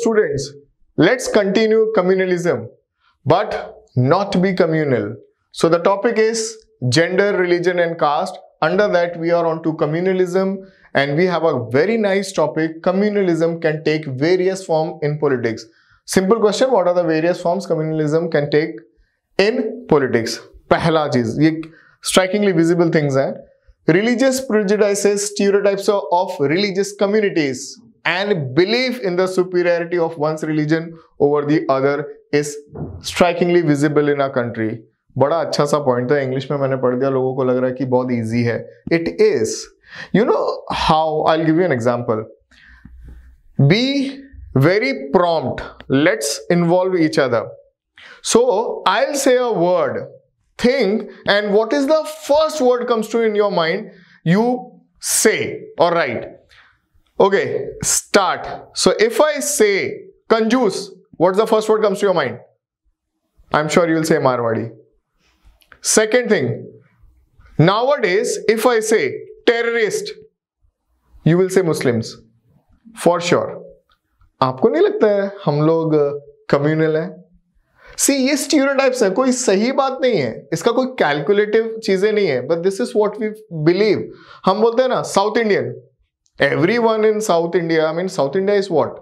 students, let's continue communalism, but not be communal. So the topic is gender, religion and caste. Under that we are on to communalism and we have a very nice topic. Communalism can take various form in politics. Simple question, what are the various forms communalism can take in politics? Pahla cheez, ye strikingly visible things hai. Religious prejudices, stereotypes of religious communities and belief in the superiority of one's religion over the other is strikingly visible in our country. बड़ा अच्छा सा point था English में मैंने पढ़ दिया लोगों को लग रहा है कि बहुत इजी है it is you know how I give you an example be very prompt let's involve each other so I say a word think and what is the first word comes to in your mind you say all right Okay, start. So if I say kanjus what's the first word comes to your mind? I'm sure you will say Marwadi. Second thing, nowadays if I say terrorist, you will say Muslims. For sure. आपको नहीं लगता है हम लोग communal हैं सी ये stereotypes हैं कोई सही बात नहीं है इसका कोई कैलकुलेटिव चीजें नहीं है but this is what we believe हम बोलते हैं ना South Indian everyone in South India mean South India is what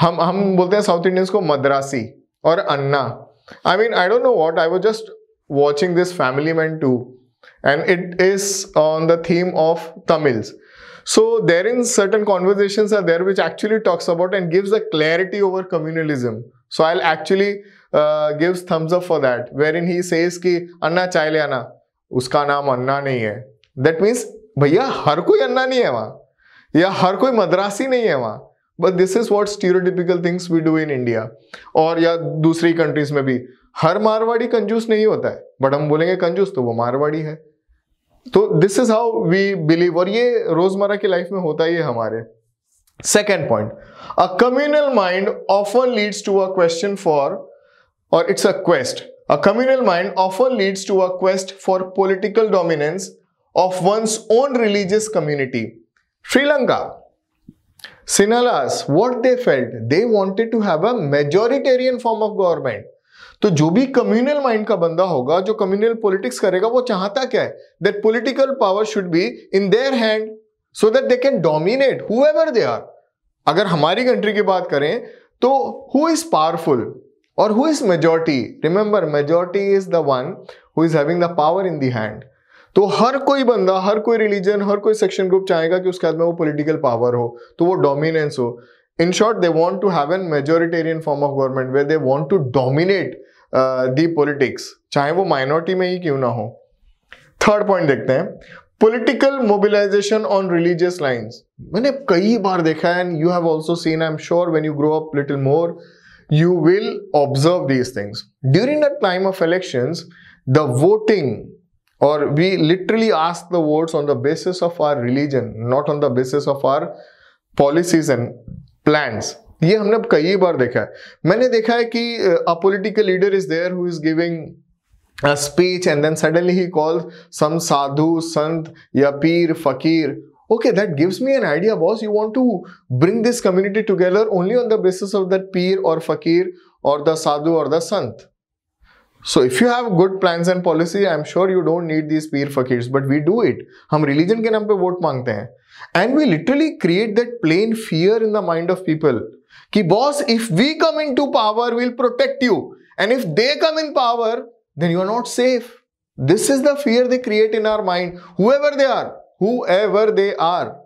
हम हम बोलते हैं साउथ इंडियंस को मद्रासी और anna I mean I don't know what I was just watching this Family Man two and it is on the theme of Tamils. So therein certain conversations are there which actually talks about and gives a clarity over communalism. So I'll actually uh, gives thumbs up for that wherein he says ki Anna Chaile Anna, uska naam Anna That means भैया हर कोई अन्ना नहीं है वहाँ या हर कोई मद्रासी नहीं है वहां but this is what stereotypical things we do in India और या दूसरी कंट्रीज में भी हर मारवाड़ी कंजूस नहीं होता है बट हम बोलेंगे कंजूस तो वो मारवाड़ी है तो this is how we believe और ये रोजमर्रा की लाइफ में होता ही है हमारे second point a communal mind often leads to a question for और it's a quest a communal mind often leads to a quest for political dominance of one's own religious community Sri Lanka Sinhalas what they felt they wanted to have a majoritarian form of government तो जो भी communal mind का बंदा होगा जो communal politics करेगा वो चाहता क्या है that political power should be in their hand so that they can dominate who they are अगर हमारी कंट्री की बात करें तो हु इज पावरफुल और who is majority remember majority is the one who is having the power in the hand तो हर कोई बंदा हर कोई रिलीजन हर कोई सेक्शन ग्रुप चाहेगा कि उसके हाथ में वो पोलिटिकल पावर हो तो वो डोमिनेंस हो in short they want to have an majoritarian form of government way they want to dominate the politics चाहे वो माइनॉरिटी में ही क्यों ना हो थर्ड पॉइंट देखते हैं political mobilisation on religious line मैंने कई बार देखा है and you have also seen I am sure when you grow up little more you will observe these things during the time of election the voting Or we literally ask the words on the basis of our religion, not on the basis of our policies and plans. ये हमने अब कई बार देखा है मैंने देखा है कि a political leader is there who is a speech and then suddenly he calls some sadhu, sant, ya peer, fakir. Okay, that gives me an idea, boss. You want to bring this community together only on the basis of that peer or fakir or the sadhu or the sant. So if you have good plans and policy, I'm sure you don't need these peer fakirs, but we do it. हम religion के नाम पे vote मांगते हैं. And we literally create that plain fear in the mind of people. कि boss, if we come into power, we'll protect you. And if they come in power, then you are not safe. This is the fear they create in our mind, whoever they are, whoever they are.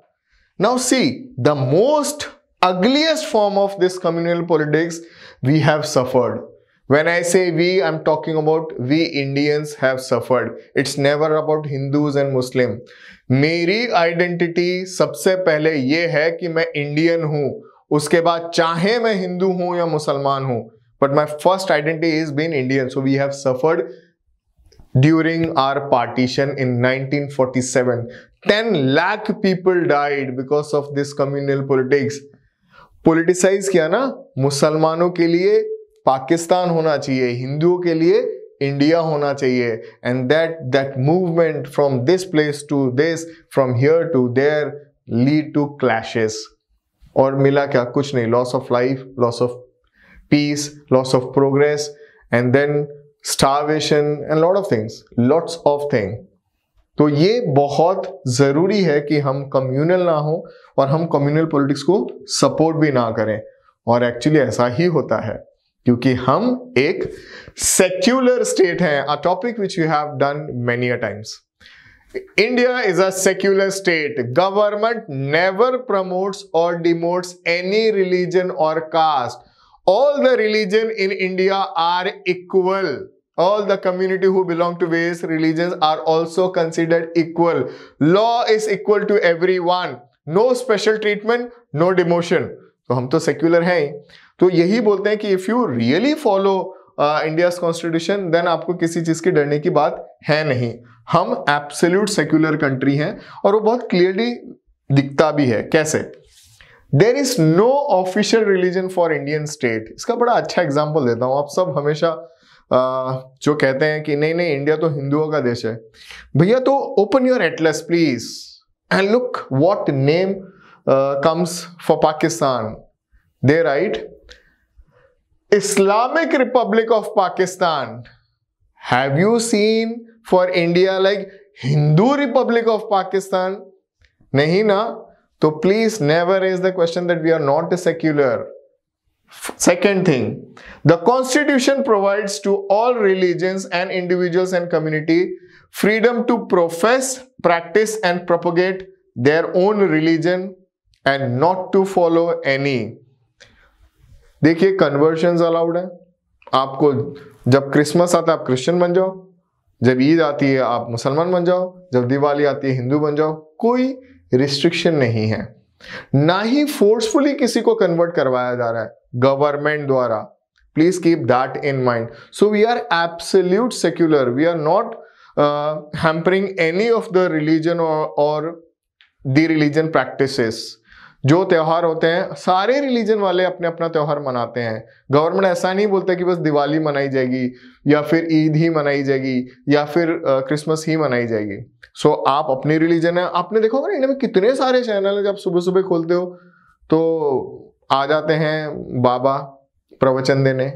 Now see, the most ugliest form of this communal politics we have suffered When I say we, I'm talking about we Indians have suffered. It's never about Hindus and Muslim. meri identity sabse pehle ye hai ki main indian hu uske baad chahe main hindu hu ya मुसलमान hu but my first identity is being indian so we have suffered during our partition in 1947 10 lakh people died because of this communal politics politicise किया ना मुसलमानों के लिए पाकिस्तान होना चाहिए हिंदुओं के लिए इंडिया होना चाहिए and that that movement from this place to this from here to there lead to clashes और मिला क्या कुछ नहीं loss of life loss of peace loss of progress and then starvation and lot of things lots of thing तो ये बहुत ज़रूरी है कि हम कम्युनल ना हो और हम कम्युनल पॉलिटिक्स को सपोर्ट भी ना करें और एक्चुअली ऐसा ही होता है क्योंकि हम एक सेक्युलर स्टेट हैं a topic which you have done many a times India is a secular state. Government never promotes or demotes any religion or caste. All the religion in India are equal. All the community who belong to various religions are also considered equal. Law is equal to everyone. No special treatment, no demotion. तो हम तो secular हैं तो यही बोलते हैं कि if you really follow India constitution then आपको किसी चीज की डरने की बात है नहीं हम एब्सोल्यूट सेक्युलर कंट्री हैं और वो बहुत क्लियरली दिखता भी है कैसे there is no official religion for Indian state इसका बड़ा अच्छा एग्जाम्पल देता हूं आप सब हमेशा uh, जो कहते हैं कि नहीं नहीं इंडिया तो हिंदुओं का देश है भैया तो open your atlas please and look what name comes for Pakistan They write, Islamic Republic of Pakistan. Have you seen for India like Hindu Republic of Pakistan? Nahi na? So please never raise the question that we are not secular. Second thing, the constitution provides to all religions and individuals and community freedom to profess, practice and propagate their own religion and not to follow any. देखिए conversion allowed है आपको जब Christmas आता है आप Christian बन जाओ जब ईद आती है आप मुसलमान बन जाओ जब दिवाली आती है हिंदू बन जाओ कोई रिस्ट्रिक्शन नहीं है ना ही फोर्सफुली किसी को कन्वर्ट करवाया जा रहा है गवर्नमेंट द्वारा please keep that in mind so we are absolute secular we are not hampering any of the religion और द रिलीजन प्रैक्टिसेस जो त्यौहार होते हैं सारे रिलीजन वाले अपने अपना त्यौहार मनाते हैं गवर्नमेंट ऐसा नहीं बोलता कि बस दिवाली मनाई जाएगी या फिर ईद ही मनाई जाएगी या फिर क्रिसमस ही मनाई जाएगी सो so, आप अपने रिलीजन है आपने देखा होगा इंडिया में कितने सारे चैनल है जब सुबह सुबह खोलते हो तो आ जाते हैं बाबा प्रवचन देने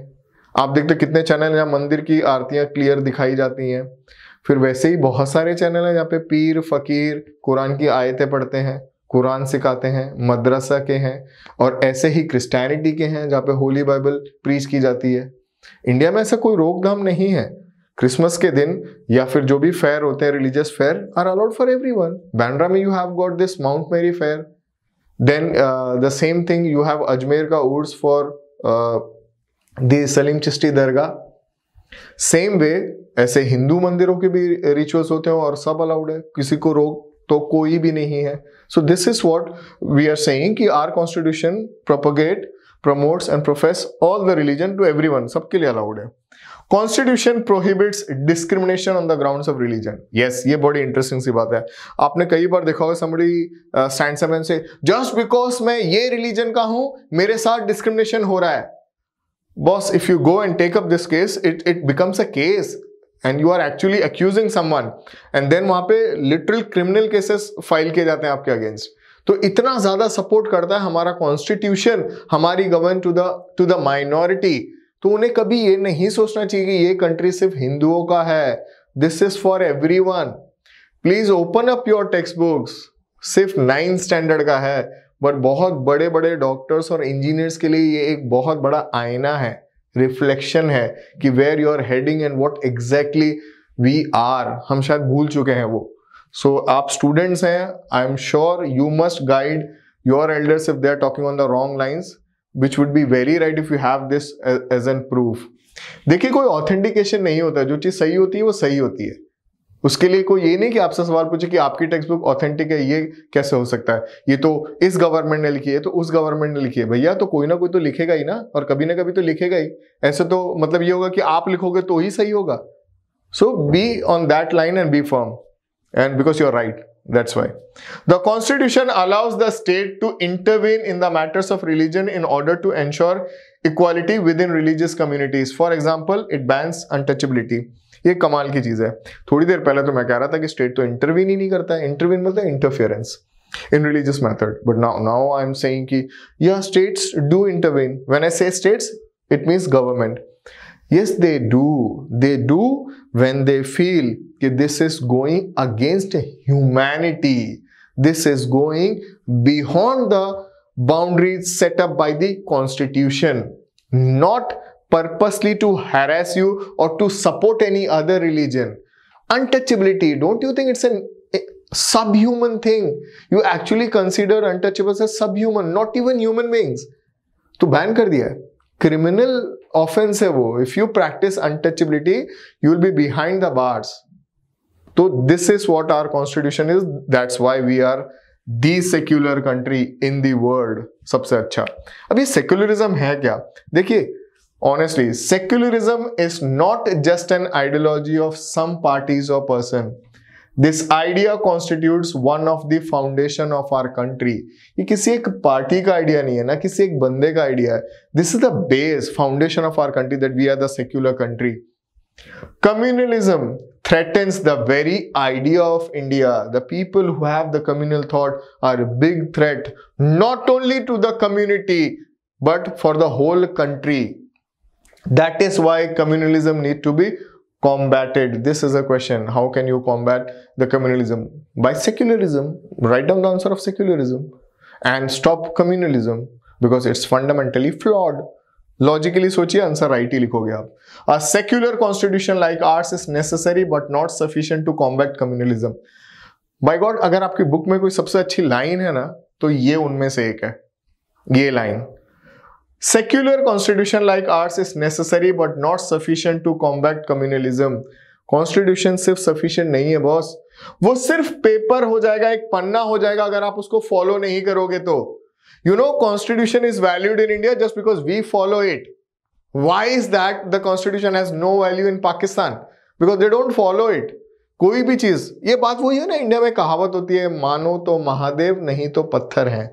आप देखते हो कितने चैनल यहाँ मंदिर की आरतियाँ क्लियर दिखाई जाती हैं फिर वैसे ही बहुत सारे चैनल हैं जहाँ पे पीर फकीर कुरान की आयतें पढ़ते हैं कुरान सिखाते हैं मदरसा के हैं और ऐसे ही क्रिस्टानिटी के हैं जहाँ पे होली बाइबल प्रीच की जाती है इंडिया में ऐसा कोई रोकधाम नहीं है क्रिसमस के दिन या फिर जो भी फेयर होते हैं religious fair are allowed for everyone Bandra में you have got this Mount Mary fair then the same thing you have Ajmer का उर्स फॉर द सलीम चिश्ती दरगाह सेम वे ऐसे हिंदू मंदिरों के भी रिचुअल्स होते हैं और सब अलाउड है किसी को रोक तो कोई भी नहीं है so this is what we are saying कि our constitution propagate promotes and profess all the religion to everyone सबके लिए अलाउड है constitution prohibits discrimination on the ground of religion yes ये बड़ी इंटरेस्टिंग सी बात है आपने कई बार देखा होगा समी स्टैंड uh, से जस्ट बिकॉज मैं ये रिलीजन का हूं मेरे साथ डिस्क्रिमिनेशन हो रहा है boss if you go and take up this case it it becomes a case and you are actually accusing someone and then वहां पे लिटरल क्रिमिनल केसेस फाइल किए जाते हैं आपके अगेंस्ट तो इतना ज्यादा सपोर्ट करता है हमारा कॉन्स्टिट्यूशन हमारी govern to the to the minority तो उन्हें कभी ये नहीं सोचना चाहिए कि ये कंट्री सिर्फ हिंदुओं का है this is for everyone please open up your textbooks सिर्फ नाइन्थ स्टैंडर्ड का है बट बहुत बड़े बड़े डॉक्टर्स और इंजीनियर्स के लिए ये एक बहुत बड़ा आईना है रिफ्लेक्शन है कि where you are heading and what exactly we are हम शायद भूल चुके हैं वो सो so, आप स्टूडेंट्स हैं I am sure you must guide your elders if they are talking on the wrong lines which would be very right if you have this as an proof देखिए कोई ऑथेंटिकेशन नहीं होता जो चीज़ सही होती है वो सही होती है उसके लिए कोई ये नहीं कि आपसे सवाल पूछे कि आपकी टेक्स्ट बुक ऑथेंटिक है ये कैसे हो सकता है ये तो इस गवर्नमेंट ने लिखी है तो उस गवर्नमेंट ने लिखी है भैया तो कोई ना कोई तो लिखेगा ही ना और कभी ना कभी तो लिखेगा ही ऐसे तो मतलब ये होगा कि आप लिखोगे तो ही सही होगा so be on that line and be firm and because you are right that's why the constitution allows the state to intervene in the matters of religion in order to ensure equality within religious communities for example it bans untouchability ये कमाल की चीज़ है थोड़ी देर पहले तो मैं कह रहा था कि स्टेट तो इंटरवीन ही नहीं करता है इंटरवीन मतलब interference in religious method but now now i'm saying ki yeah states do intervene when i say states it means government yes they do they do when they feel ki this is going against humanity this is going beyond the boundaries set up by the constitution not purposely to harass you or to support any other religion. Untouchability, don't you think it's an subhuman thing? You actually consider untouchables as subhuman, not even human beings. to ban kar diya criminal offense hai wo if you practice untouchability you will be behind the bars so this is what our constitution is that's why we are the secular country in the world world सबसे अच्छा अब ये secularism है क्या देखिए Honestly, secularism is not just an ideology of some parties or person. This idea constitutes one of the foundation of our country. This is एक party का of नहीं है ना किसी एक बंदे का आइडिया है this is the base foundation of our country that communalism threatens the very idea of India. The people who have the communal thought are a big threat not only to the community but for the whole country. That is why communalism need to be combated. This is a question. How can you combat the communalism? By secularism. Write down the answer of secularism. And stop communalism because it's fundamentally flawed. logically सोचिए answer आई टी लिखोगे आप a secular constitution like ours is necessary but not sufficient to combat communalism by god अगर आपकी book में कोई सबसे अच्छी लाइन है ना तो ये उनमें से एक है ये line Secular constitution like ours is necessary but not sufficient to combat communalism. Constitution सिर्फ सफिशियंट नहीं है बॉस वो सिर्फ पेपर हो जाएगा एक पन्ना हो जाएगा अगर आप उसको फॉलो नहीं करोगे तो you know constitution is valued in India just because we follow it why is that the constitution has no value in Pakistan because they don't follow it कोई भी चीज ये बात वही है ना इंडिया में कहावत होती है मानो तो महादेव नहीं तो पत्थर है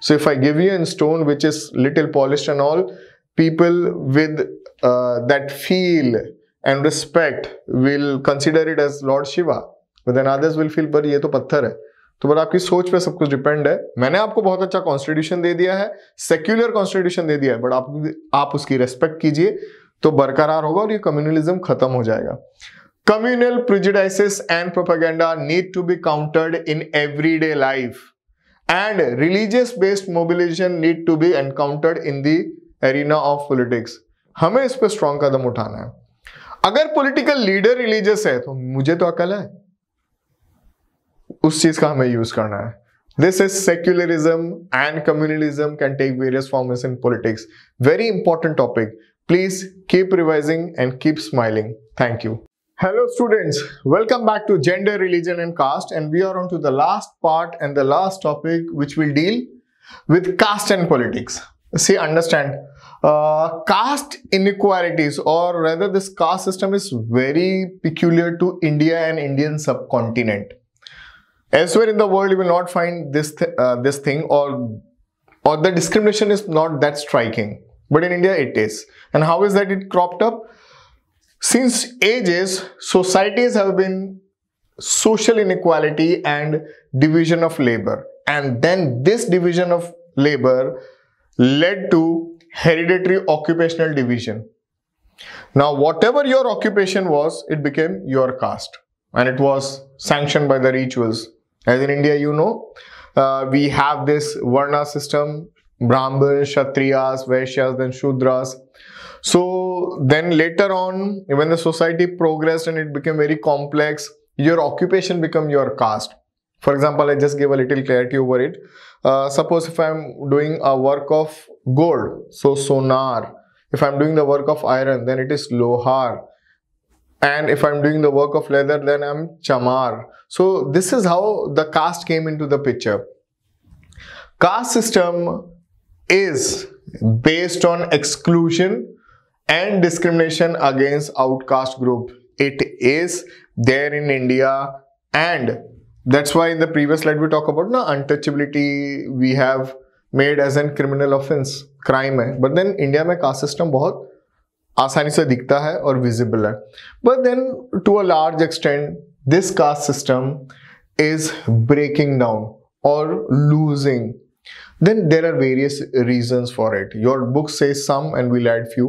So if I give you a stone which is little polished and all, people with uh, that feel and respect will consider it as Lord Shiva. But then others will feel par ye to patthar hai तो but आपकी सोच पे सब कुछ depend है मैंने आपको बहुत अच्छा कॉन्स्टिट्यूशन दे दिया है सेक्युलर कॉन्स्टिट्यूशन दे दिया है बट आप आप उसकी रेस्पेक्ट कीजिए तो बरकरार होगा और ये कम्युनलिज्म खत्म हो जाएगा communal prejudices and propaganda need to be countered in everyday life and religious based mobilization need to be encountered in the arena of politics हमें इस पर स्ट्रॉन्ग कदम उठाना है अगर पॉलिटिकल लीडर रिलीजियस है तो मुझे तो अकल है उस चीज का हमें यूज करना है this is secularism and communalism can take various forms in politics very important topic please keep revising and keep smiling thank you Hello students, welcome back to gender, religion and caste and we are on to the last part and the last topic which will deal with caste and politics. See, understand, uh, caste inequalities or rather this caste system is very peculiar to India and Indian subcontinent. Elsewhere in the world, you will not find this, th uh, this thing or, or the discrimination is not that striking. But in India, it is. And how is that it cropped up? Since ages, societies have been social inequality and division of labor. And then this division of labor led to hereditary occupational division. Now, whatever your occupation was, it became your caste. And it was sanctioned by the rituals. As in India, you know, uh, we have this Varna system, Brahmins, Kshatriyas, Vaishyas, then Shudras. So then later on, when the society progressed and it became very complex, your occupation become your caste. For example, I just gave a little clarity over it. Uh, suppose if I'm doing a work of gold, so sonar. If I'm doing the work of iron, then it is lohar. And if I'm doing the work of leather, then I'm chamar. So this is how the caste came into the picture. Caste system is based on exclusion and discrimination against outcast group. It is there in India and that's why in the previous slide we talk about na untouchability we have made as a criminal offense crime but then India mein caste system बहुत se dikhta hai aur visible hai. But then to a large extent, this caste system is breaking down or losing. then there are various reasons for it your book says some and we'll add few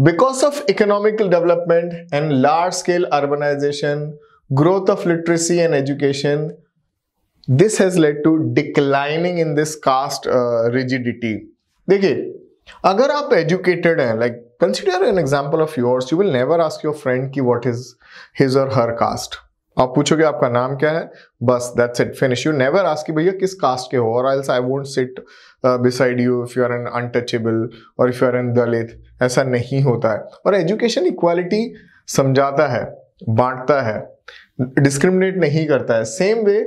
because of economical development and large-scale urbanization, growth of literacy and education, this has led to declining in this caste uh, rigidity. देखिए, अगर आप educated हैं, like consider an example of yours, you will never ask your friend कि what is his or her caste. आप पूछोगे आपका नाम क्या है? बस, that's it, finish. You never ask कि भैया किस caste के हो, or else I won't sit uh, beside you if you are an untouchable or if you are an Dalit. ऐसा नहीं होता है और एजुकेशन इक्वालिटी समझाता है बांटता है डिस्क्रिमिनेट नहीं करता है सेम वे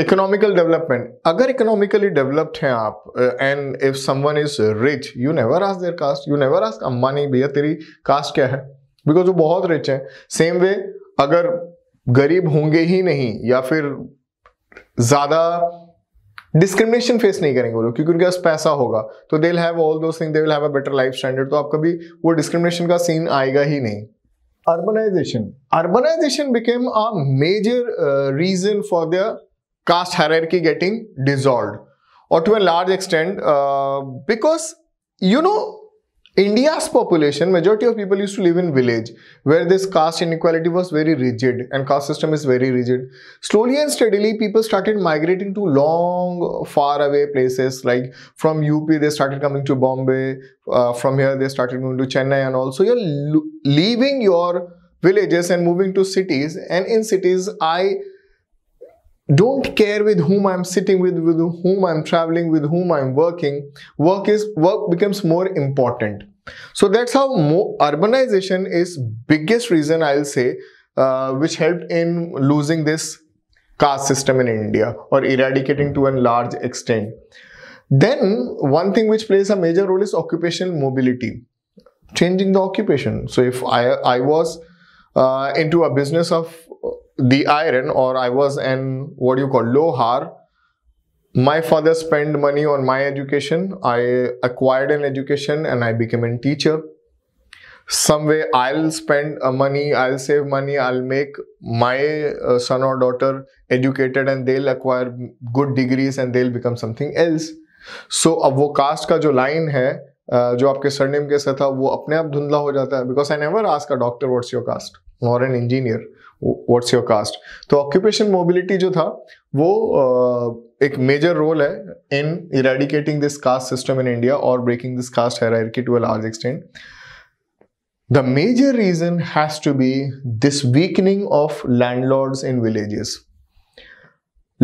इकोनॉमिकल डेवलपमेंट अगर इकोनॉमिकली डेवलप्ड हैं आप and if someone is rich you never ask their caste you never ask Ambani भैया तेरी कास्ट क्या है बिकॉज वो बहुत रिच है सेम वे अगर गरीब होंगे ही नहीं या फिर ज़्यादा डिस्क्रिमिनेशन फेस नहीं करेंगे वो लोग क्योंकि उनके पास पैसा होगा तो दे हैव ऑल दो thing they will have a better life standard तो आपका भी वो डिस्क्रिमिनेशन का सीन आएगा ही नहीं urbanisation urbanisation became a major reason for the caste hierarchy getting dissolve और to a large extent because you know India's population, majority of people used to live in village where this caste inequality was very rigid and caste system is very rigid. Slowly and steadily, people started migrating to long, far away places like from UP, they started coming to Bombay. Uh, from here, they started moving to Chennai and also you're leaving your villages and moving to cities and in cities, I don't care with whom i'm sitting with with whom i'm traveling with whom i'm working work is work becomes more important so that's how mo- urbanization is biggest reason i'll say uh, which helped in losing this caste system in india or eradicating to a large extent then one thing which plays a major role is occupational mobility changing the occupation so if i i was uh, into a business of the iron or I was an what do you call lohar. My father spent money on my education. I acquired an education and I became a teacher. Some way I'll spend uh, money, I'll save money, I'll make my uh, son or daughter educated and they'll acquire good degrees and they'll become something else. so, अब वो cast का जो line है uh, जो आपके surname के साथ था वो अपने आप धुंधला हो जाता है because I never ask a doctor what's your caste और an engineer What's your caste? So occupation mobility, जो था वो uh, major role in eradicating this caste system in India or breaking this caste hierarchy to a large extent, the major reason has to be this weakening of landlords in villages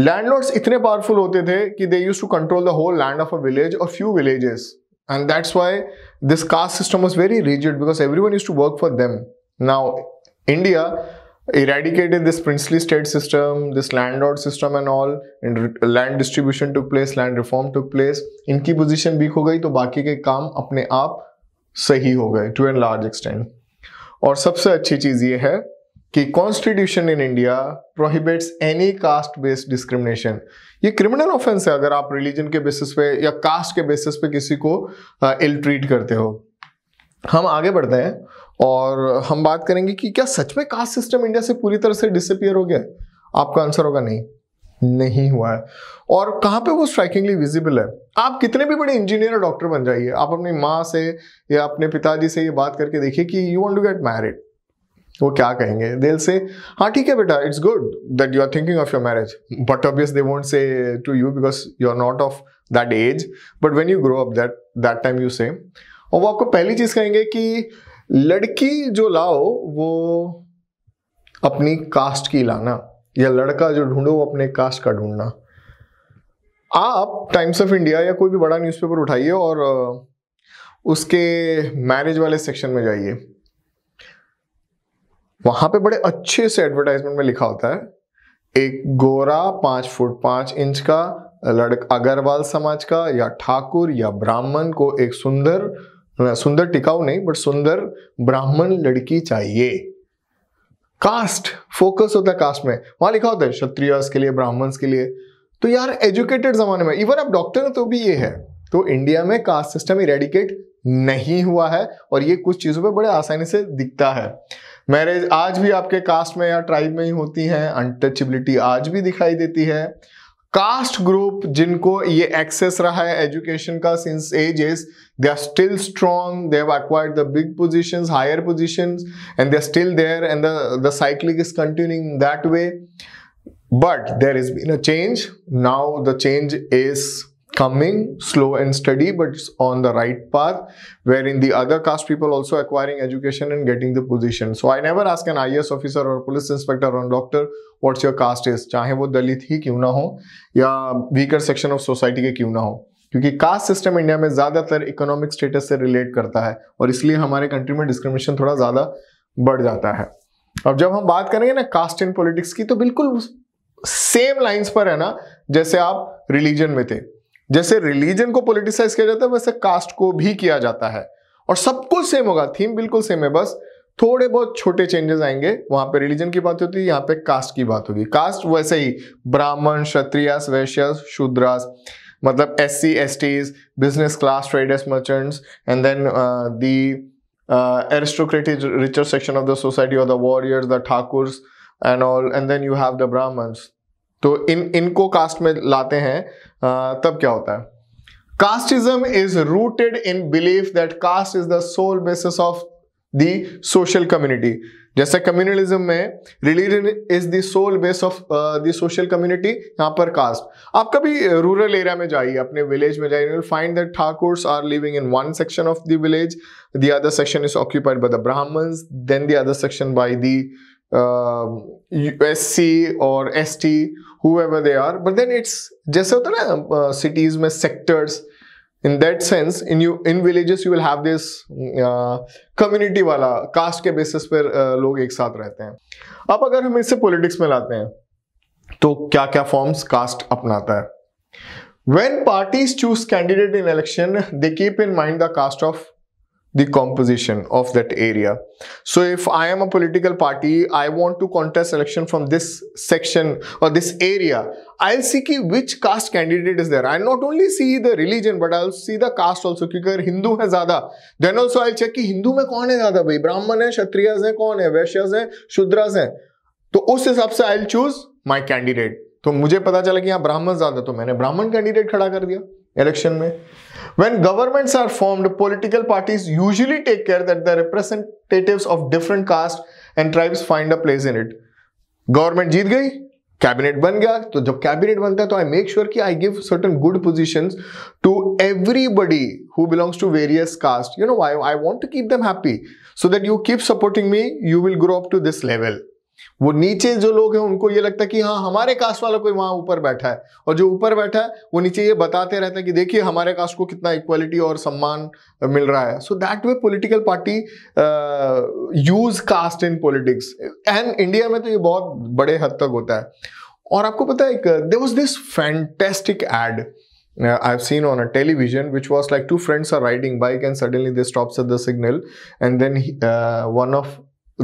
landlords इतने powerful होते they used to control the whole land of a village or few villages and that's why this caste system was very rigid because everyone used to work for them now india eradicated this princely state system, this landlord system and all, and land distribution took place, land reform took place. इनकी position weak हो गई तो बाकी के काम अपने आप सही हो गए to a large extent. और सबसे अच्छी चीज ये है कि constitution in India prohibits any caste based discrimination ये क्रिमिनल ऑफेंस है अगर आप रिलीजन के बेसिस पे या कास्ट के बेसिस पे किसी को इल ट्रीट करते हो हम आगे बढ़ते हैं और हम बात करेंगे कि क्या सच में कास्ट सिस्टम इंडिया से पूरी तरह से डिसअपियर हो गया है आपका आंसर होगा नहीं नहीं हुआ है और कहाँ पे वो स्ट्राइकिंगली विजिबल है आप कितने भी बड़े इंजीनियर और डॉक्टर बन जाइए आप अपनी माँ से या अपने पिताजी से ये बात करके देखिए कि you want to get married वो क्या कहेंगे दिल से हाँ ठीक है बेटा it's good that you are thinking of your marriage but obvious they won't say to you because you are not of that age but when you grow up that that time you say और वो आपको पहली चीज़ कहेंगे कि लड़की जो लाओ वो अपनी कास्ट की लाना या लड़का जो ढूंढो वो अपने कास्ट का ढूंढना आप टाइम्स ऑफ इंडिया या कोई भी बड़ा न्यूज़पेपर उठाइए और उसके मैरिज वाले सेक्शन में जाइए वहां पे बड़े अच्छे से एडवर्टाइजमेंट में लिखा होता है एक गोरा पांच फुट पांच इंच का लड़का अग्रवाल समाज का या ठाकुर या ब्राह्मण को एक सुंदर सुंदर टिकाऊ नहीं बट सुंदर ब्राह्मण लड़की चाहिए कास्ट फोकस होता है कास्ट में वहां लिखा होता है क्षत्रिय के लिए ब्राह्मण के लिए तो यार एजुकेटेड जमाने में इवन आप डॉक्टर हैं तो भी ये है तो इंडिया में कास्ट सिस्टम इरेडिकेट नहीं हुआ है और ये कुछ चीज़ों पे बड़े आसानी से दिखता है मैरिज आज भी आपके कास्ट में या ट्राइब में ही होती है अनटचेबिलिटी आज भी दिखाई देती है कास्ट ग्रुप जिनको ये एक्सेस रहा है एजुकेशन का since ages they are still strong they have acquired the big positions higher positions and they are still there and the the cyclic is continuing that way but there is been a change now the change is coming slow and steady but it's on the right path wherein the other caste people also acquiring education and getting the position so i never ask an ias officer or police inspector or doctor what's your caste is chahe wo dalit hi kyun na ho ya weaker section of society ke kyun na ho क्योंकि caste system India में ज़्यादातर economic status से relate करता है और इसलिए हमारे country में डिस्क्रिमिनेशन थोड़ा ज़्यादा बढ़ जाता है अब जब हम बात करेंगे ना कास्ट इन पॉलिटिक्स की तो बिल्कुल सेम लाइंस पर है ना जैसे आप रिलीजन में थे जैसे रिलीजन को पोलिटिसाइज किया जाता है वैसे कास्ट को भी किया जाता है और सब कुछ सेम होगा थीम बिल्कुल सेम है बस थोड़े बहुत छोटे चेंजेस आएंगे वहां पे रिलीजन की बात होती है यहाँ पे कास्ट की बात होगी कास्ट वैसे ही ब्राह्मण क्षत्रिय वैश्यस शूद्रास मतलब S C S Ts business class traders merchants and then the aristocratic richer section of the society of the warriors the Thakur and all and then you have the Brahmins तो इन इनको कास्ट में लाते हैं तब क्या होता है casteism is rooted in belief that caste is the sole basis of the social community जैसे कम्युनलिज्म में religion is the sole base of the social community यहां पर कास्ट आप कभी रूरल एरिया में जाइए अपने विलेज में जाइए will find that Thakurs are living in one section of the village the other section is occupied by the Brahmins then the other section by the S C और S T whoever they are but then it's जैसे होता है ना cities में sectors in that sense in you in villages you will have this community वाला caste के basis पर uh, लोग एक साथ रहते हैं अब अगर हम इससे पॉलिटिक्स में लाते हैं तो क्या क्या फॉर्म्स कास्ट अपनाता है When parties choose candidate in election, they keep in mind the caste of the composition of that area. So if I am a political party, I want to contest election from this section or this area, I'll see ki which caste candidate is there. I'll not only see the religion, but I'll see the caste also. क्योंकि Hindu है ज़्यादा, then also I'll check ki Hindu mein कौन hai zyada bhai? Brahman hai, क्षत्रियस hai, कौन hai? वैश्यस hai, शूद्रस hai. To us hisab se I'll choose my candidate. To mujhe pata chala ki yahan Brahman zyada to maine Brahman candidate khada kar diya election mein. When governments are formed, political parties usually take care that the representatives of different castes and tribes find a place in it. Government jeet gai, cabinet ban gaya. So, jab cabinet banta hai, I make sure ki I give certain good positions to everybody who belongs to various castes. You know why? I want to keep them happy. So that you keep supporting me, you will grow up to this level. वो नीचे जो लोग हैं उनको ये लगता है कि हाँ हमारे कास्ट वाला कोई वहां ऊपर बैठा है और जो ऊपर बैठा है वो नीचे ये बताते रहते हैं कि देखिए हमारे कास्ट को कितना इक्वालिटी और सम्मान मिल रहा है so that way political party use caste in politics and India में तो ये बहुत बड़े हद तक होता है और आपको पता है they was this fantastic ad uh, I've seen on a television, which was like two friends are riding bike and suddenly they stops at the signal, and then uh, one of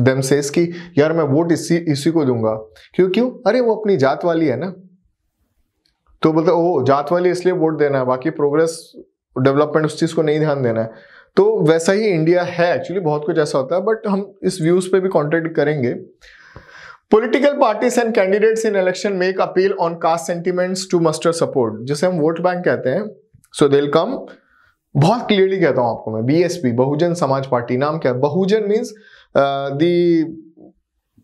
them says की यार मैं vote इसी इसी को दूंगा क्यों क्यों अरे वो अपनी जात वाली है ना तो बोलते ओ जात वाली इसलिए वोट देना है बाकी प्रोग्रेस डेवलपमेंट उस चीज़ को नहीं ध्यान देना है तो वैसा ही इंडिया है एक्चुअली बहुत कुछ ऐसा होता है बट हम इस व्यूज़ पे भी कॉन्ट्रेक्ट करेंगे political parties and candidates in election make appeal on caste sentiments to muster support जिसे हम वोट बैंक कहते हैं सो दे कम बहुत क्लियरली कहता हूं आपको मैं बीएसपी बहुजन समाज पार्टी नाम क्या है Bahujan means Uh, the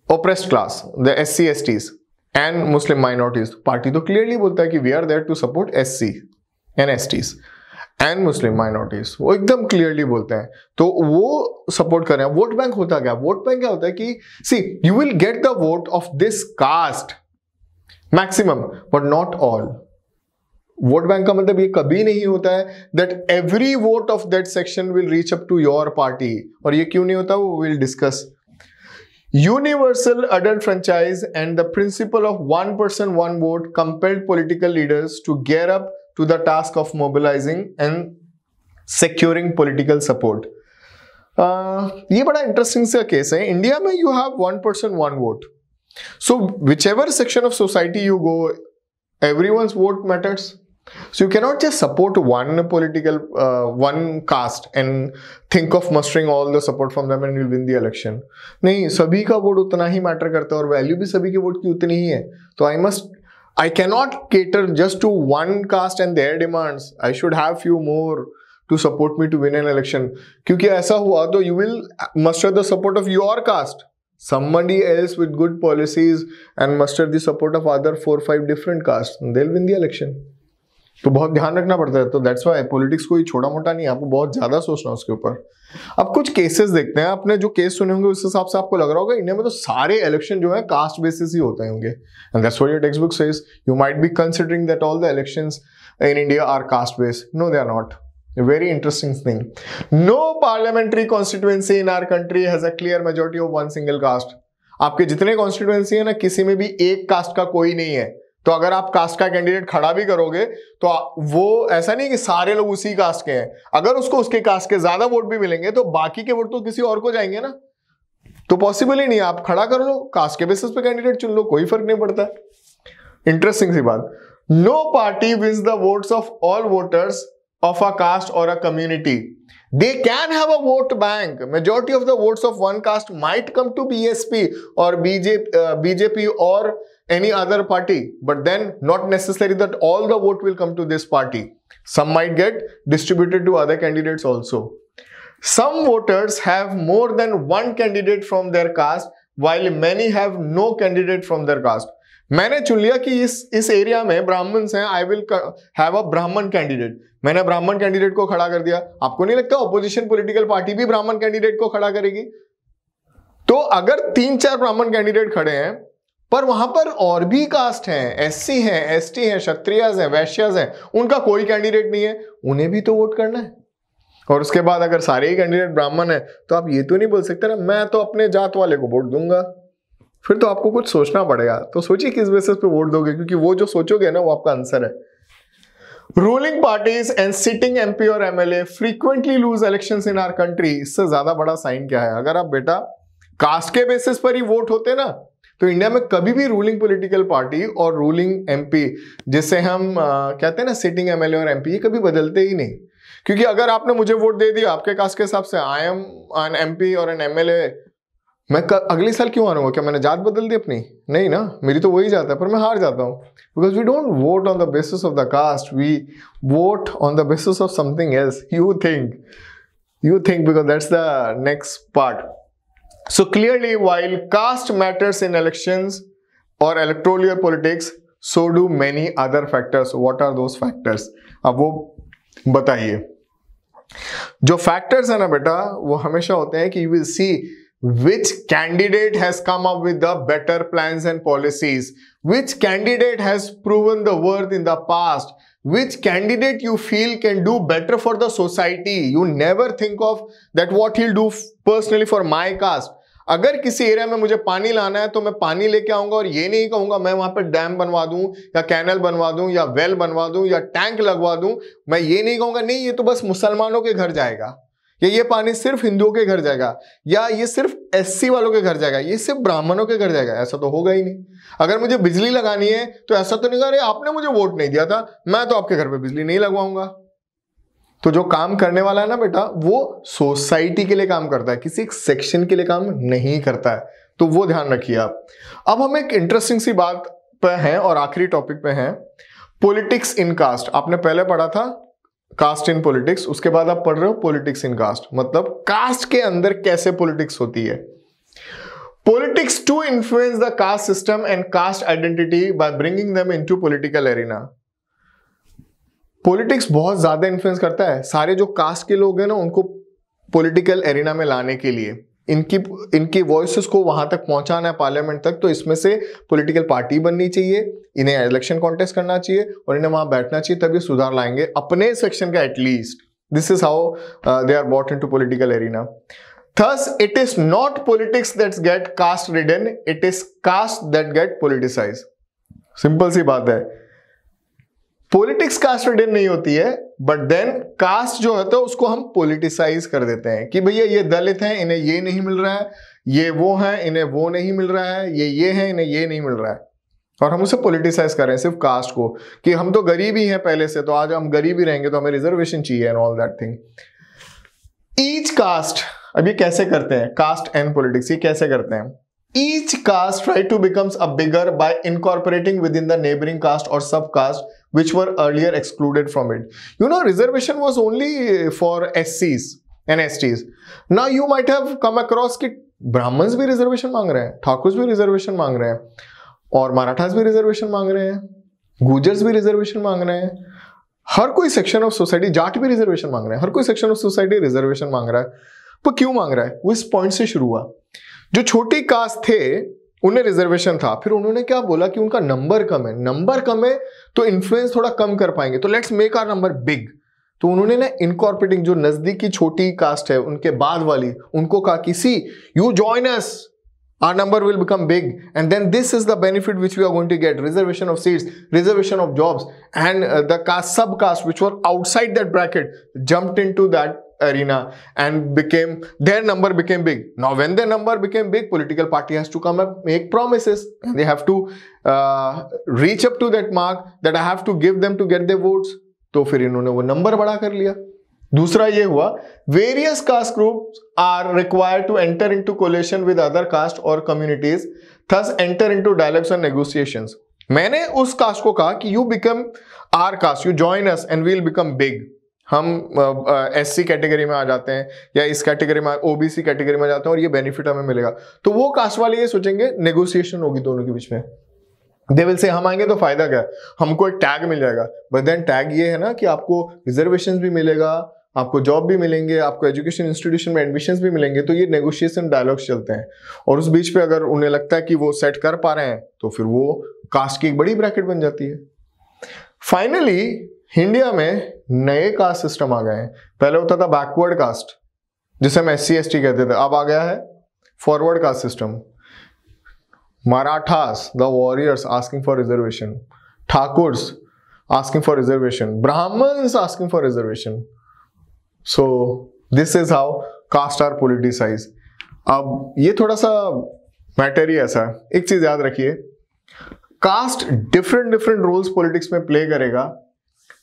oppressed class, the SC, STs and Muslim minorities. Party तो clearly बोलता है कि we are there to support SC and STs and Muslim minorities वो एकदम क्लियरली बोलते हैं तो वो सपोर्ट कर रहे हैं वोट बैंक होता क्या वोट बैंक क्या होता है कि see you will get the vote of this caste maximum but not all vote bank का मतलब ये कभी नहीं होता है that every vote of that section will reach up to your party और ये क्यों नहीं होता वो will discuss universal adult franchise and the principle of one person one vote compelled political leaders to gear up to the task of mobilising and securing political support ये बड़ा interesting सा case है इंडिया में you have one person one vote so whichever section of society you go every one vote matters So you cannot just support one political, uh, one caste and think of mustering all the support from them and you'll win the election. No, सभी का vote उतना ही matter करता है और value भी सभी के vote की उतनी ही है तो I must I cannot cater just to one caste and their demands I should have few more to support me to win an election क्योंकि ऐसा हुआ तो you will muster the support of your caste, somebody else with good policies and muster the support of other four five different castes they'll win the election तो बहुत ध्यान रखना पड़ता है तो दैट्स वाई पॉलिटिक्स कोई छोटा मोटा नहीं है आपको बहुत ज़्यादा सोचना उसके ऊपर अब कुछ केसेस देखते हैं आपने जो केस सुने होंगे उस हिसाब से आपको लग रहा होगा इंडिया में तो सारे इलेक्शन जो है कास्ट बेसिस ही होते होंगे and that's your book says you might be considering that all the in India are caste based no they are not A very interesting thing. No parliamentary constituency in our country has a clear majority of one single caste. आपके जितने constituency है ना किसी में भी एक cast का कोई नहीं है तो अगर आप कास्ट का कैंडिडेट खड़ा भी करोगे तो वो ऐसा नहीं कि सारे लोग उसी कास्ट के हैं अगर उसको उसके कास्ट के ज्यादा वोट भी मिलेंगे तो बाकी के वोट तो किसी और को जाएंगे ना तो पॉसिबल ही नहीं आप खड़ा कर लो कास्ट के बेसिस पे कैंडिडेट चुन लो कोई फर्क नहीं पड़ता इंटरेस्टिंग सी बात no party wins the votes of all voters of a caste और a they can have a vote bank majority of the vote of one caste might come to B S P और BJP BJP और any other party but then not necessary that all the vote will come to this party some might get distributed to other candidates also some voters have more than one candidate from their caste while many have no candidate from their caste मैंने चुन लिया कि इस इस area में ब्राह्मण हैं I will have अ ब्राह्मण कैंडिडेट मैंने ब्राह्मण कैंडिडेट को खड़ा कर दिया आपको नहीं लगता ऑपोजिशन पॉलिटिकल पार्टी भी ब्राह्मण कैंडिडेट को खड़ा करेगी तो अगर तीन चार ब्राह्मण कैंडिडेट खड़े हैं पर वहां पर और भी कास्ट हैं एससी हैं एसटी हैं क्षत्रियज हैं वैश्यज हैं उनका कोई कैंडिडेट नहीं है उन्हें भी तो वोट करना है और उसके बाद अगर सारे ही कैंडिडेट ब्राह्मण हैं तो आप ये तो नहीं बोल सकते ना मैं तो अपने जात वाले को वोट दूंगा फिर तो आपको कुछ सोचना पड़ेगा तो सोचिए किस बेसिस पे वोट दोगे क्योंकि वो जो सोचोगे ना वो आपका आंसर है ruling parties and sitting P और MLA frequently lose election in our country इससे ज्यादा बड़ा साइन क्या है अगर आप बेटा कास्ट के बेसिस पर ही वोट होते ना तो इंडिया में कभी भी रूलिंग पॉलिटिकल पार्टी और रूलिंग एमपी जिससे हम आ, कहते हैं ना सिटिंग एमएलए और एमपी ये कभी बदलते ही नहीं क्योंकि अगर आपने मुझे वोट दे दिया आपके कास्ट के हिसाब से आई एम एन एम और एन एम मैं कर, अगले साल क्यों हारूंगा क्या मैंने जात बदल दी अपनी नहीं ना मेरी तो वही जात है पर मैं हार जाता हूँ because we don't vote on the basis of the caste we vote on the basis of something else you think you think because that's the next part So clearly, while caste matters in elections or electoral politics, so do many other factors. What are those factors? अब वो बताइए जो factors है ना बेटा वो हमेशा होते हैं कि which candidate has come up with the better plans and policies which candidate has proven the worth in the past which candidate you feel can do better for the society you never think of that what he'll do personally for my caste अगर किसी area में मुझे पानी लाना है तो मैं पानी लेके आऊंगा और ये नहीं कहूंगा मैं वहां पर डैम बनवा दूं या कैनल बनवा दूं या वेल बनवा दूं या टैंक लगवा दूं मैं ये नहीं कहूंगा नहीं ये तो बस मुसलमानों के घर जाएगा या ये पानी सिर्फ हिंदुओं के घर जाएगा या ये सिर्फ एस वालों के घर जाएगा ये सिर्फ ब्राह्मणों के घर जाएगा ऐसा तो होगा ही नहीं अगर मुझे बिजली लगानी है तो ऐसा तो नहीं कह रहे आपने मुझे वोट नहीं दिया था मैं तो आपके घर पर बिजली नहीं लगवाऊंगा तो जो काम करने वाला है ना बेटा वो सोसाइटी के लिए काम करता है किसी एक सेक्शन के लिए काम नहीं करता है तो वो ध्यान रखिए आप अब हम एक इंटरेस्टिंग सी बात पे हैं और आखिरी टॉपिक पे हैं पॉलिटिक्स इन कास्ट आपने पहले पढ़ा था कास्ट इन पॉलिटिक्स उसके बाद आप पढ़ रहे हो पॉलिटिक्स इन कास्ट मतलब कास्ट के अंदर कैसे पॉलिटिक्स होती है politics to influence the caste system and caste identity by bringing them into political arena politics बहुत ज़्यादा इन्फ्लुएंस करता है सारे जो कास्ट के लोग हैं ना उनको पॉलिटिकल एरिना में लाने के लिए इनकी इनकी वॉइस को वहां तक पहुंचाना है पार्लियामेंट तक तो इसमें से पॉलिटिकल पार्टी बननी चाहिए इन्हें इलेक्शन कॉन्टेस्ट करना चाहिए और इन्हें वहां बैठना चाहिए तभी सुधार लाएंगे अपने सेक्शन का at least this is how they are what into political arena thus it is not politics that get caste ridden it is caste that get politicise simple सी बात है पॉलिटिक्स कास्ट रिटर्न नहीं होती है but then cast जो है है उसको हम पोलिटिसाइज कर देते हैं कि भैया ये दलित हैं इन्हें ये नहीं मिल रहा है ये वो हैं इन्हें वो नहीं मिल रहा है ये ये हैं इन्हें ये नहीं मिल रहा है और हम उसे पोलिटिसाइज कर रहे हैं सिर्फ कास्ट को कि हम तो गरीब ही हैं पहले से तो आज हम गरीब ही रहेंगे तो हमें रिजर्वेशन चाहिए and all that thing each caste अब ये कैसे करते हैं कास्ट एंड पॉलिटिक्स ये कैसे करते हैं each caste try to becomes a bigger by incorporating within the neighbouring caste और sub caste which were earlier excluded from it. You know, reservation was only for SCs and STs. Now you might have come across कि ब्राह्मण्स भी reservation मांग रहे हैं ठाकुर भी reservation मांग रहे हैं और मराठास भी रिजर्वेशन मांग रहे हैं गुजर्स भी रिजर्वेशन मांग रहे हैं हर कोई सेक्शन ऑफ सोसाइटी जाट भी रिजर्वेशन मांग रहे हैं हर कोई सेक्शन ऑफ सोसाइटी रिजर्वेशन मांग रहा है पर तो क्यों मांग रहा है वो इस पॉइंट से शुरू हुआ जो छोटी कास्ट थे उन्हें रिजर्वेशन था फिर उन्होंने क्या बोला कि उनका नंबर कम है नंबर कम है तो इन्फ्लुएंस थोड़ा कम कर पाएंगे तो let's make our number big तो उन्होंने ना इनकॉर्पोरेटिंग जो नजदीकी छोटी कास्ट है उनके बाद वाली उनको कहा कि see you join us our number will become big and then this is the benefit which we are going to get reservation of seats reservation of jobs and the caste sub caste which were outside that bracket jump into that arena and became their number became big now when their number became big political party has to come up make promises and they have to uh, reach up to that mark that i have to give them to get their votes to fir inhone wo number bada kar liya dusra ye hua various caste groups are required to enter into coalition with other caste or communities thus enter into dialogues and negotiations मैंने उस cast को कहा कि you become our caste you join us and we'll become big हम S C category में आ जाते हैं या इस कैटेगरी में ओ बी सी कैटेगरी में जाते हैं और ये बेनिफिट हमें मिलेगा तो वो कास्ट वाले ये सोचेंगे नेगोशिएशन होगी दोनों के बीच में दे विल से हम आएंगे तो फायदा क्या हमको एक टैग मिल जाएगा बट देन टैग ये है ना कि आपको रिजर्वेशन भी मिलेगा आपको जॉब भी मिलेंगे आपको एजुकेशन इंस्टीट्यूशन में एडमिशन भी मिलेंगे तो ये नेगोशिएशन डायलॉग्स चलते हैं और उस बीच पे अगर उन्हें लगता है कि वो सेट कर पा रहे हैं तो फिर वो कास्ट की एक बड़ी ब्रैकेट बन जाती है फाइनली इंडिया में नए कास्ट सिस्टम आ गए हैं पहले होता था बैकवर्ड कास्ट जिसे हम एस सी कहते थे अब आ गया है forward caste system Marathas the warriors asking for reservation Thakurs asking for reservation Brahmins asking for reservation so this is how caste are politicise अब ये थोड़ा सा मैटर ही ऐसा है एक चीज याद रखिए caste different different roles politics में प्ले करेगा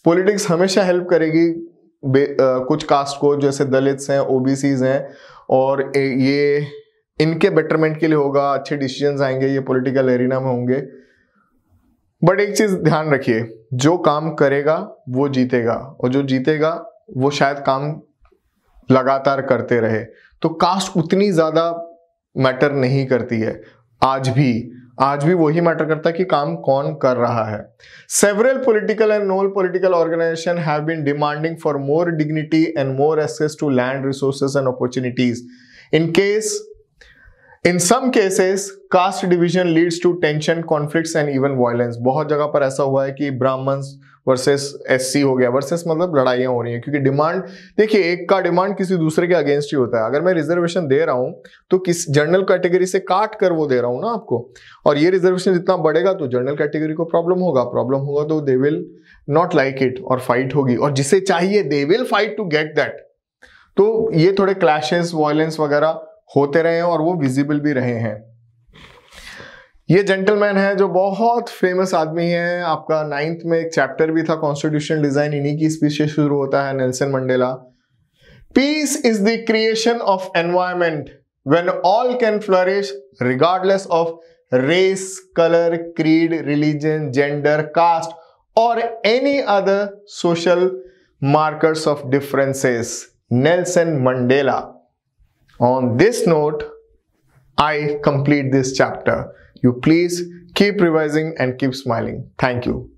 पॉलिटिक्स हमेशा हेल्प करेगी आ, कुछ कास्ट को जैसे दलित्स हैं ओबीसीज हैं और ये इनके बेटरमेंट के लिए होगा अच्छे डिसीजन आएंगे ये पॉलिटिकल एरिना में होंगे बट एक चीज ध्यान रखिए जो काम करेगा वो जीतेगा और जो जीतेगा वो शायद काम लगातार करते रहे तो कास्ट उतनी ज्यादा मैटर नहीं करती है आज भी आज भी वही मैटर करता है कि काम कौन कर रहा है several political and non political organisation have been demanding for more dignity and more access to land resources and opportunities in case in some cases caste division leads to tension conflict and even violence बहुत जगह पर ऐसा हुआ है कि ब्राह्मण versus SC हो गया वर्सेस मतलब लड़ाइयाँ हो रही हैं क्योंकि डिमांड देखिए एक का डिमांड किसी दूसरे के अगेंस्ट ही होता है अगर मैं रिजर्वेशन दे रहा हूँ तो किस जनरल कैटेगरी से काट कर वो दे रहा हूँ ना आपको और ये रिजर्वेशन जितना बढ़ेगा तो जनरल कैटेगरी को प्रॉब्लम होगा प्रॉब्लम होगा तो they will not like it और फाइट होगी और जिसे चाहिए they will fight to get that तो ये थोड़े क्लैशेस वायलेंस वगैरह होते रहे हैं और वो विजिबल भी रहे हैं ये जेंटलमैन है जो बहुत फेमस आदमी है आपका नाइन्थ में एक चैप्टर भी था कॉन्स्टिट्यूशनल डिजाइन इन्हीं की स्पीच से शुरू होता है Nelson Mandela peace is the creation of environment when all can flourish regardless of race colour creed religion gender caste और any other social markers of differences Nelson Mandela on this note I complete this chapter you please keep revising and keep smiling. Thank you.